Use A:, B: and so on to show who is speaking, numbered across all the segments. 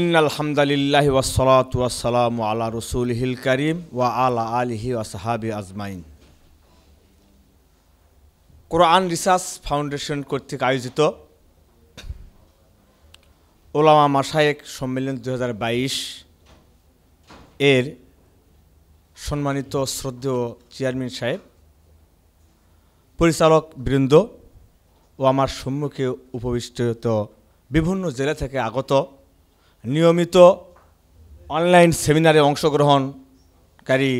A: ইন্নাল হামদালিল্লাহি ওয়াসালাম আলা রসুল হিল করিম ওয়া আলা আলহি ওয়াসাহাবি আজমাইন কোরআন রিসার্চ ফাউন্ডেশন কর্তৃক আয়োজিত ওলামা মাসায়েক সম্মেলন দু এর সম্মানিত শ্রদ্ধেয় চেয়ারম্যান সাহেব পরিচালক বৃন্দ ও আমার সম্মুখে উপবিষ্ট বিভিন্ন জেলা থেকে আগত নিয়মিত অনলাইন সেমিনারে অংশগ্রহণকারী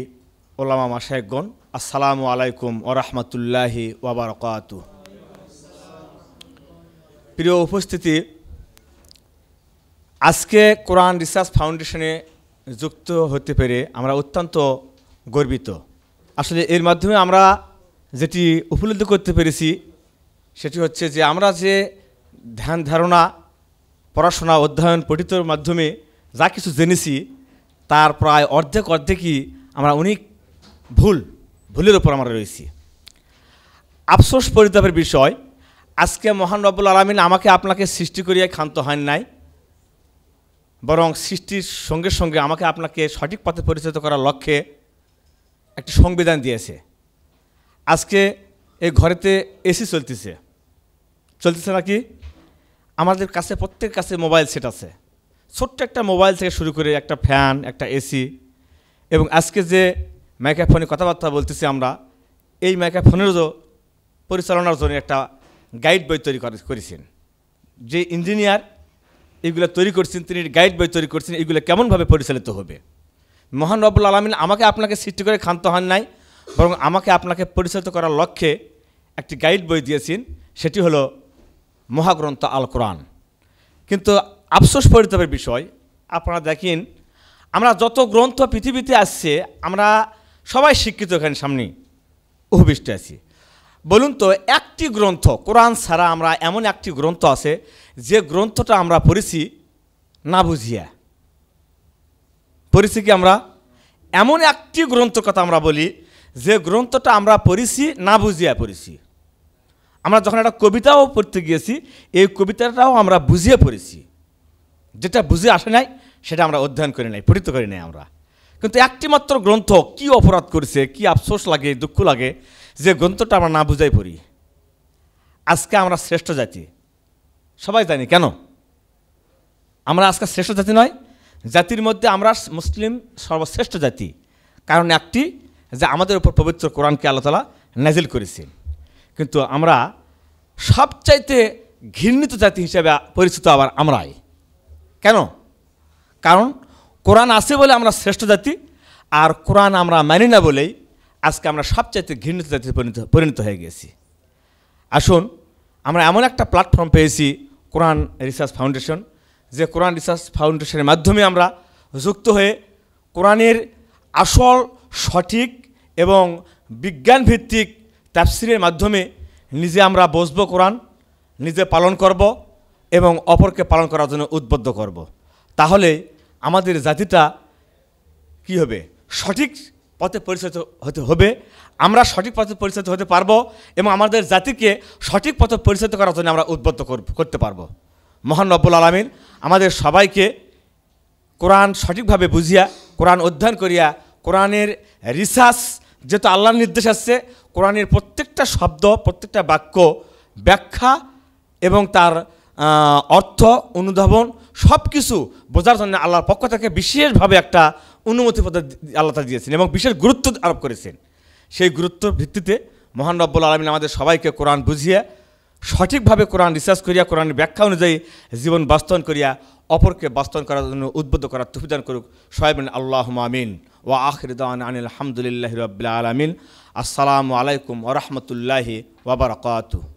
A: ওলামা মাসায়কগণ আসসালামু আলাইকুম রহমতুল্লাহি ওবরকাত প্রিয় উপস্থিতি আজকে কোরআন রিসার্চ ফাউন্ডেশনে যুক্ত হতে পেরে আমরা অত্যন্ত গর্বিত আসলে এর মাধ্যমে আমরা যেটি উপলব্ধি করতে পেরেছি সেটি হচ্ছে যে আমরা যে ধ্যান ধারণা পড়াশোনা অধ্যয়ন পঠিতর মাধ্যমে যা কিছু জেনেছি তার প্রায় অর্ধেক অর্ধেকই আমরা অনেক ভুল ভুলের ওপর আমরা রয়েছি আফসোস পরিতাপের বিষয় আজকে মহান রব্বুল আলমিন আমাকে আপনাকে সৃষ্টি করিয়া ক্ষান্ত হন নাই বরং সৃষ্টির সঙ্গে সঙ্গে আমাকে আপনাকে সঠিক পথে পরিচিত করার লক্ষ্যে একটি সংবিধান দিয়েছে আজকে এই ঘরেতে এসি চলতেছে চলতেছে নাকি আমাদের কাছে প্রত্যেক কাছে মোবাইল সেট আছে ছোট্ট একটা মোবাইল থেকে শুরু করে একটা ফ্যান একটা এসি এবং আজকে যে মাইক্রোফোনে কথাবার্তা বলতেছি আমরা এই মাইক্রোফোনেরও পরিচালনার জন্য একটা গাইড বই তৈরি করেছেন যে ইঞ্জিনিয়ার এগুলো তৈরি করছেন তিনি গাইড বই তৈরি করছেন এগুলো কেমনভাবে পরিচালিত হবে মহান রবুল আলমিন আমাকে আপনাকে সৃষ্টি করে ক্ষান্ত হন নাই বরং আমাকে আপনাকে পরিচালিত করার লক্ষ্যে একটি গাইড বই দিয়েছেন সেটি হলো মহাগ্রন্থ আল কোরআন কিন্তু আফসোস পরিতাপের বিষয় আপনারা দেখেন আমরা যত গ্রন্থ পৃথিবীতে আসছে আমরা সবাই শিক্ষিত এখানে সামনে উপবিষ্ট আছি বলুন তো একটি গ্রন্থ কোরআন ছাড়া আমরা এমন একটি গ্রন্থ আছে যে গ্রন্থটা আমরা পড়েছি না বুঝিয়া পড়েছি কি আমরা এমন একটি গ্রন্থ কথা আমরা বলি যে গ্রন্থটা আমরা পড়েছি না বুঝিয়া পড়েছি আমরা যখন একটা কবিতাও পড়তে গিয়েছি এই কবিতাটাও আমরা বুঝিয়ে পড়েছি যেটা বুঝে আসে নাই সেটা আমরা অধ্যয়ন করি নাই পঠিত করি নাই আমরা কিন্তু একটি মাত্র গ্রন্থ কি অপরাধ করেছে কি আফসোস লাগে দুঃখ লাগে যে গ্রন্থটা আমরা না বুঝাই পড়ি আজকে আমরা শ্রেষ্ঠ জাতি সবাই জানি কেন আমরা আজকে শ্রেষ্ঠ জাতি নয় জাতির মধ্যে আমরা মুসলিম সর্বশ্রেষ্ঠ জাতি কারণ একটি যে আমাদের উপর পবিত্র কোরআনকে আল্লাহ তালা নাজিল করেছে কিন্তু আমরা সবচাইতে ঘৃণিত জাতি হিসেবে পরিচিত আবার আমরাই কেন কারণ কোরআন আছে বলে আমরা শ্রেষ্ঠ জাতি আর কোরআন আমরা মানি না বলেই আজকে আমরা সবচাইতে ঘৃণিত জাতি পরিণত পরিণত হয়ে গেছি আসুন আমরা এমন একটা প্ল্যাটফর্ম পেয়েছি কোরআন রিসার্চ ফাউন্ডেশন যে কোরআন রিসার্চ ফাউন্ডেশনের মাধ্যমে আমরা যুক্ত হয়ে কোরআনের আসল সঠিক এবং বিজ্ঞানভিত্তিক তাফসিরের মাধ্যমে নিজে আমরা বসব কোরআন নিজে পালন করব এবং অপরকে পালন করার জন্য উদ্বুদ্ধ করব। তাহলে আমাদের জাতিটা কি হবে সঠিক পথে পরিচালিত হতে হবে আমরা সঠিক পথে পরিচালিত হতে পারবো এবং আমাদের জাতিকে সঠিক পথে পরিচালিত করার জন্য আমরা উদ্বুদ্ধ করতে পারবো মহান রব্বুল আলমিন আমাদের সবাইকে কোরআন সঠিকভাবে বুঝিয়া কোরআন অধ্যয়ন করিয়া কোরআনের রিসার্চ যেহেতু আল্লাহর নির্দেশ আসছে কোরআনের প্রত্যেকটা শব্দ প্রত্যেকটা বাক্য ব্যাখ্যা এবং তার অর্থ অনুধাবন সব কিছু বোঝার জন্য আল্লাহর পক্ষ থেকে বিশেষভাবে একটা অনুমতি পত্র আল্লাহ দিয়েছেন এবং বিশেষ গুরুত্ব আরোপ করেছেন সেই গুরুত্বর ভিত্তিতে মহান রব্বুল আলমিন আমাদের সবাইকে কোরআন বুঝিয়ে সঠিকভাবে কোরআন রিসার্চ করিয়া কোরআনের ব্যাখ্যা অনুযায়ী জীবন বাস্তবন করিয়া অপরকে বাস্তবন করার জন্য উদ্বুদ্ধ করার তুফিদান করুক সয়াবিন আল্লাহ আমিন واخر دعوانا عن الحمد لله رب العالمين السلام عليكم ورحمه الله وبركاته